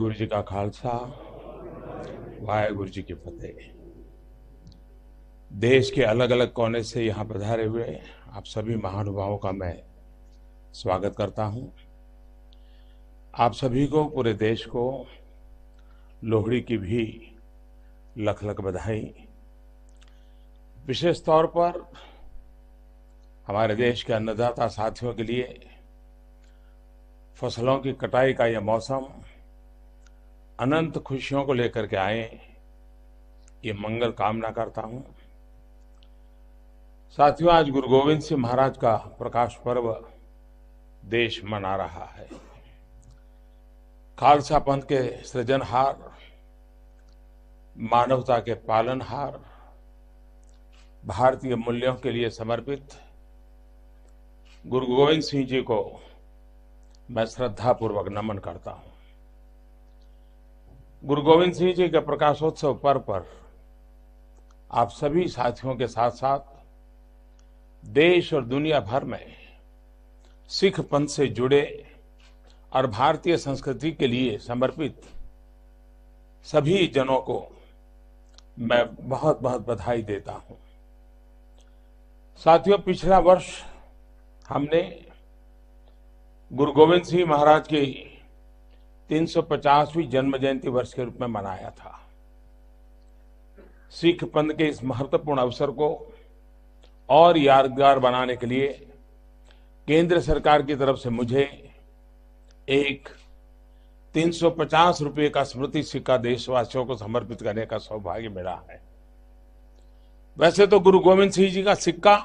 गुरु जी का खालसा वाहेगुरु जी की फतेह देश के अलग अलग कोने से यहाँ पधारे हुए आप सभी महानुभावों का मैं स्वागत करता हूँ आप सभी को पूरे देश को लोहड़ी की भी लख लख बधाई विशेष तौर पर हमारे देश के अन्नदाता साथियों के लिए फसलों की कटाई का यह मौसम अनंत खुशियों को लेकर के आए ये मंगल कामना करता हूं साथियों आज गुरु गोविंद सिंह महाराज का प्रकाश पर्व देश मना रहा है खालसा पंथ के सृजनहार मानवता के पालनहार भारतीय मूल्यों के लिए समर्पित गुरु गोविंद सिंह जी को मैं श्रद्धापूर्वक नमन करता हूं गुरु गोविंद सिंह जी के प्रकाशोत्सव पर्व पर आप सभी साथियों के साथ साथ देश और दुनिया भर में सिख पंथ से जुड़े और भारतीय संस्कृति के लिए समर्पित सभी जनों को मैं बहुत बहुत बधाई देता हूं साथियों पिछला वर्ष हमने गुरु गोविंद सिंह महाराज की 350वीं जन्म जयंती वर्ष के रूप में मनाया था सिख पंथ के इस महत्वपूर्ण अवसर को और यादगार बनाने के लिए केंद्र सरकार की तरफ से मुझे एक 350 रुपए का स्मृति सिक्का देशवासियों को समर्पित करने का सौभाग्य मिला है वैसे तो गुरु गोविंद सिंह जी का सिक्का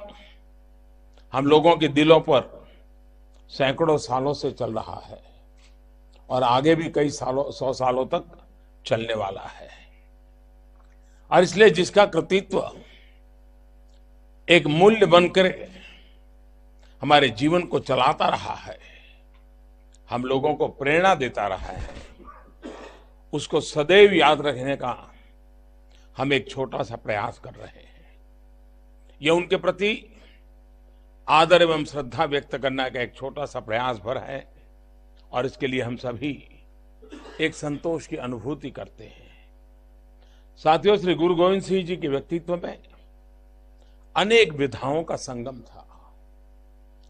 हम लोगों के दिलों पर सैकड़ों सालों से चल रहा है और आगे भी कई सालों सौ सालों तक चलने वाला है और इसलिए जिसका कृतित्व एक मूल्य बनकर हमारे जीवन को चलाता रहा है हम लोगों को प्रेरणा देता रहा है उसको सदैव याद रखने का हम एक छोटा सा प्रयास कर रहे हैं यह उनके प्रति आदर एवं श्रद्धा व्यक्त करना का एक छोटा सा प्रयास भर है और इसके लिए हम सभी एक संतोष की अनुभूति करते हैं साथियों श्री गुरु गोविंद सिंह जी के व्यक्तित्व में अनेक विधाओं का संगम था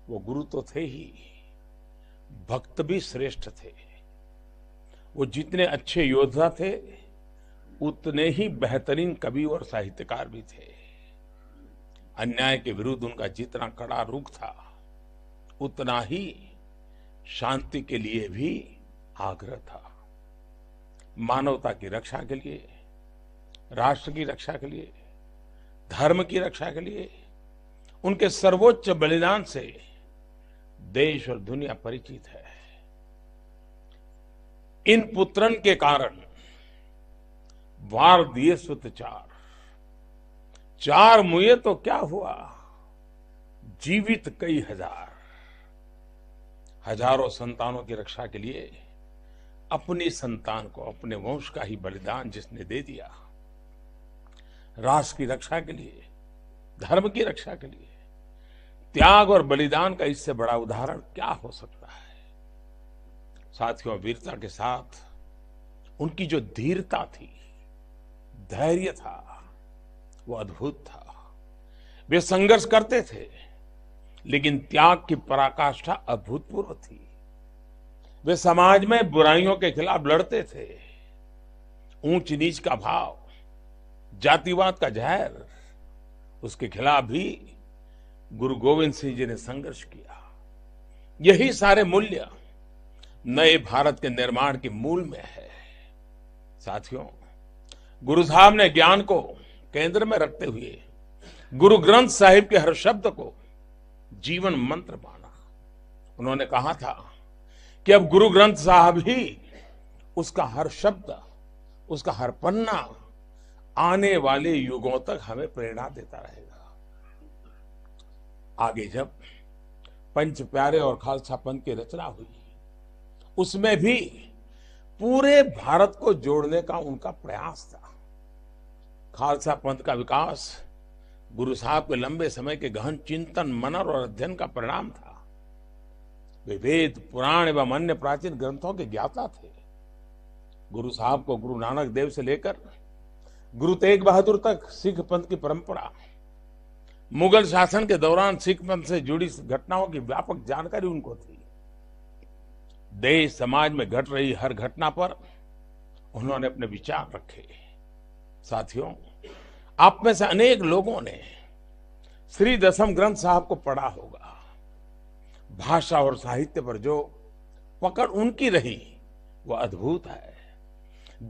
वो गुरु तो थे ही भक्त भी श्रेष्ठ थे वो जितने अच्छे योद्धा थे उतने ही बेहतरीन कवि और साहित्यकार भी थे अन्याय के विरुद्ध उनका जितना कड़ा रुख था उतना ही शांति के लिए भी आग्रह था मानवता की रक्षा के लिए राष्ट्र की रक्षा के लिए धर्म की रक्षा के लिए उनके सर्वोच्च बलिदान से देश और दुनिया परिचित है इन पुत्रन के कारण वार दिए सुत चार चार मुए तो क्या हुआ जीवित कई हजार हजारों संतानों की रक्षा के लिए अपनी संतान को अपने वंश का ही बलिदान जिसने दे दिया राष्ट्र की रक्षा के लिए धर्म की रक्षा के लिए त्याग और बलिदान का इससे बड़ा उदाहरण क्या हो सकता है साथियों वीरता के साथ उनकी जो धीरता थी धैर्य था वो अद्भुत था वे संघर्ष करते थे लेकिन त्याग की पराकाष्ठा अभूतपूर्व थी वे समाज में बुराइयों के खिलाफ लड़ते थे ऊंच नीच का भाव जातिवाद का जहर उसके खिलाफ भी गुरु गोविंद सिंह जी ने संघर्ष किया यही सारे मूल्य नए भारत के निर्माण के मूल में है साथियों गुरु साहब ने ज्ञान को केंद्र में रखते हुए गुरु ग्रंथ साहिब के हर शब्द को जीवन मंत्र माना उन्होंने कहा था कि अब गुरु ग्रंथ साहब ही उसका हर शब्द उसका हर पन्ना आने वाले युगों तक हमें प्रेरणा देता रहेगा आगे जब पंच प्यारे और खालसा पंथ की रचना हुई उसमें भी पूरे भारत को जोड़ने का उनका प्रयास था खालसा पंथ का विकास गुरु साहब के लंबे समय के गहन चिंतन मनन और अध्ययन का परिणाम था वे वेद पुराण एवं अन्य प्राचीन ग्रंथों के ज्ञाता थे गुरु साहब को गुरु नानक देव से लेकर गुरु तेग बहादुर तक सिख पंथ की परंपरा मुगल शासन के दौरान सिख पंथ से जुड़ी घटनाओं की व्यापक जानकारी उनको थी देश समाज में घट रही हर घटना पर उन्होंने अपने विचार रखे साथियों आप में से अनेक लोगों ने श्री दशम ग्रंथ साहब को पढ़ा होगा भाषा और साहित्य पर जो पकड़ उनकी रही वह अद्भुत है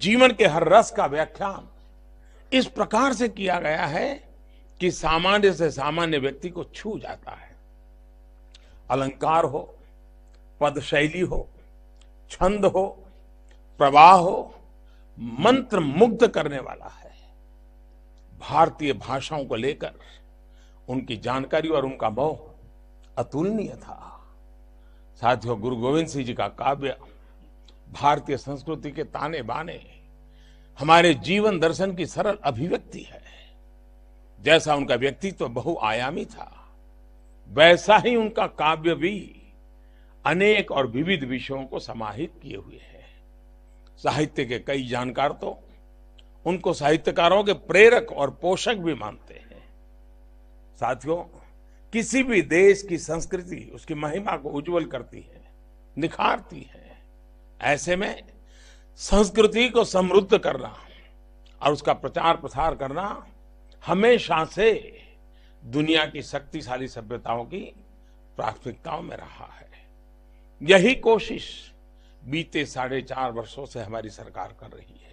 जीवन के हर रस का व्याख्यान इस प्रकार से किया गया है कि सामान्य से सामान्य व्यक्ति को छू जाता है अलंकार हो पद शैली हो छंद हो प्रवाह हो मंत्र मुग्ध करने वाला है भारतीय भाषाओं को लेकर उनकी जानकारी और उनका मोह अतुलनीय था साथियों गुरु गोविंद सिंह जी का काव्य भारतीय संस्कृति के ताने बाने हमारे जीवन दर्शन की सरल अभिव्यक्ति है जैसा उनका व्यक्तित्व तो बहुआयामी था वैसा ही उनका काव्य भी अनेक और विविध विषयों को समाहित किए हुए है साहित्य के कई जानकार तो उनको साहित्यकारों के प्रेरक और पोषक भी मानते हैं साथियों किसी भी देश की संस्कृति उसकी महिमा को उज्जवल करती है निखारती है ऐसे में संस्कृति को समृद्ध करना और उसका प्रचार प्रसार करना हमेशा से दुनिया की शक्तिशाली सभ्यताओं की प्राथमिकताओं में रहा है यही कोशिश बीते साढ़े चार वर्षों से हमारी सरकार कर रही है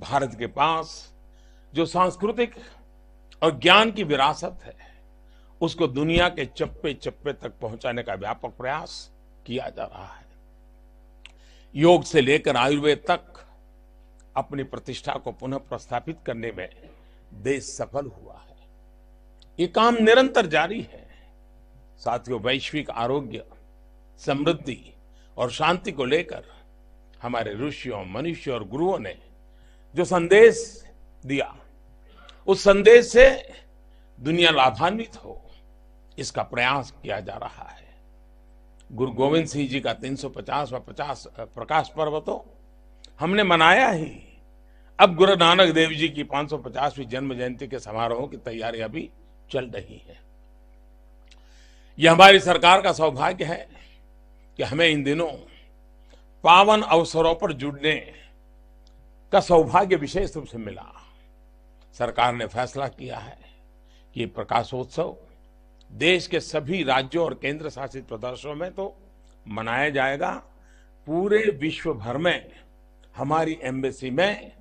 भारत के पास जो सांस्कृतिक और ज्ञान की विरासत है उसको दुनिया के चप्पे चप्पे तक पहुंचाने का व्यापक प्रयास किया जा रहा है योग से लेकर आयुर्वेद तक अपनी प्रतिष्ठा को पुनः प्रस्थापित करने में देश सफल हुआ है ये काम निरंतर जारी है साथियों वैश्विक आरोग्य समृद्धि और शांति को लेकर हमारे ऋषियों मनुष्य और गुरुओं ने जो संदेश दिया उस संदेश से दुनिया लाभान्वित हो इसका प्रयास किया जा रहा है गुरु गोविंद सिंह जी का 350 व पचास प्रकाश पर्व तो हमने मनाया ही अब गुरु नानक देव जी की 550वीं जन्म जयंती के समारोह की तैयारी अभी चल रही है यह हमारी सरकार का सौभाग्य है कि हमें इन दिनों पावन अवसरों पर जुड़ने का सौभाग्य विशेष रूप से मिला सरकार ने फैसला किया है कि प्रकाशोत्सव देश के सभी राज्यों और केंद्र शासित प्रदेशों में तो मनाया जाएगा पूरे विश्व भर में हमारी एम्बेसी में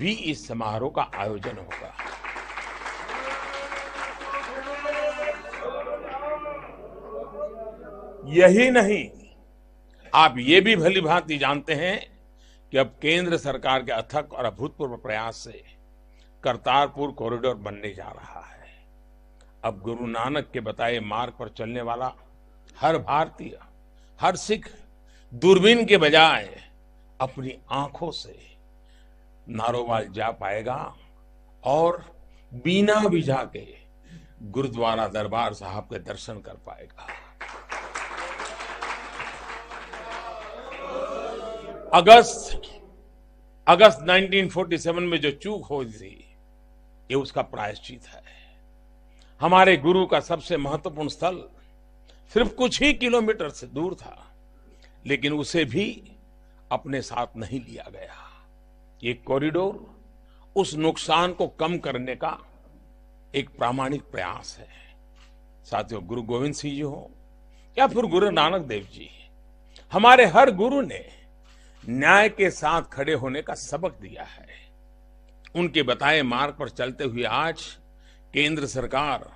भी इस समारोह का आयोजन होगा यही नहीं आप ये भी भली भांति जानते हैं कि अब केंद्र सरकार के अथक और अभूतपूर्व प्रयास से करतारपुर कॉरिडोर बनने जा रहा है अब गुरु नानक के बताए मार्ग पर चलने वाला हर भारतीय हर सिख दूरबीन के बजाय अपनी आंखों से नारोवाल जा पाएगा और बिना बिझा के गुरुद्वारा दरबार साहब के दर्शन कर पाएगा अगस्त अगस्त 1947 में जो चूक हो थी ये उसका प्रायश्चित है हमारे गुरु का सबसे महत्वपूर्ण स्थल सिर्फ कुछ ही किलोमीटर से दूर था लेकिन उसे भी अपने साथ नहीं लिया गया ये कॉरिडोर उस नुकसान को कम करने का एक प्रामाणिक प्रयास है साथियों गुरु गोविंद सिंह जी हो या फिर गुरु नानक देव जी हमारे हर गुरु ने न्याय के साथ खड़े होने का सबक दिया है उनके बताए मार्ग पर चलते हुए आज केंद्र सरकार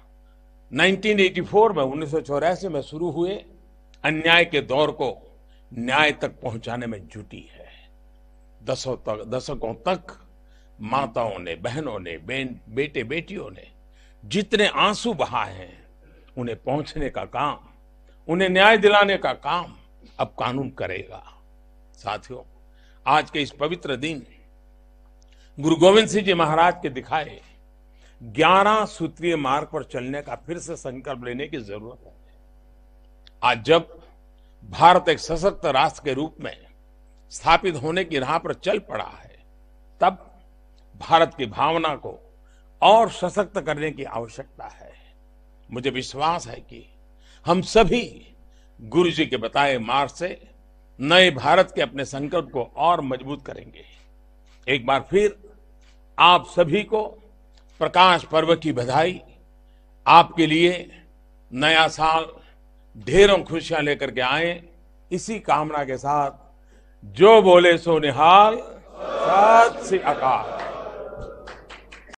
1984 में उन्नीस में शुरू हुए अन्याय के दौर को न्याय तक पहुंचाने में जुटी है दसों तक दशकों तक माताओं ने बहनों ने बेटे बेटियों ने जितने आंसू बहाए हैं उन्हें पहुंचने का काम उन्हें न्याय दिलाने का काम अब कानून करेगा साथियों आज के इस पवित्र दिन गुरु गोविंद सिंह जी महाराज के दिखाए ग्यारह सूत्रीय मार्ग पर चलने का फिर से संकल्प लेने की जरूरत है आज जब भारत एक सशक्त राष्ट्र के रूप में स्थापित होने की राह पर चल पड़ा है तब भारत की भावना को और सशक्त करने की आवश्यकता है मुझे विश्वास है कि हम सभी गुरु जी के बताए मार्ग से नए भारत के अपने संकल्प को और मजबूत करेंगे एक बार फिर आप सभी को प्रकाश पर्व की बधाई आपके लिए नया साल ढेरों खुशियां लेकर के आए इसी कामना के साथ जो बोले सो निहाल सत श्री अकाल